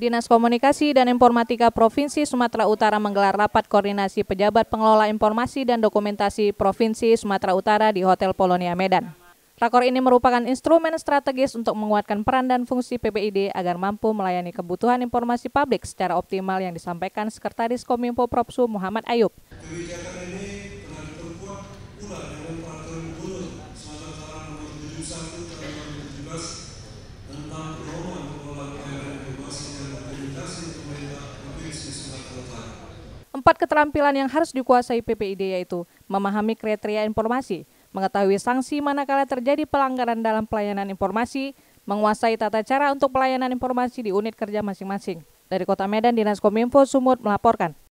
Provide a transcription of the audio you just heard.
Dinas Komunikasi dan Informatika Provinsi Sumatera Utara menggelar rapat koordinasi pejabat pengelola informasi dan dokumentasi Provinsi Sumatera Utara di Hotel Polonia Medan. Rakor ini merupakan instrumen strategis untuk menguatkan peran dan fungsi PPID agar mampu melayani kebutuhan informasi publik secara optimal yang disampaikan Sekretaris Kominfo Propsu Muhammad Ayub. Kebijakan ini telah pula Empat keterampilan yang harus dikuasai PPID yaitu memahami kriteria informasi, mengetahui sanksi manakala terjadi pelanggaran dalam pelayanan informasi, menguasai tata cara untuk pelayanan informasi di unit kerja masing-masing. Dari Kota Medan, Dinas Kominfo Sumut melaporkan.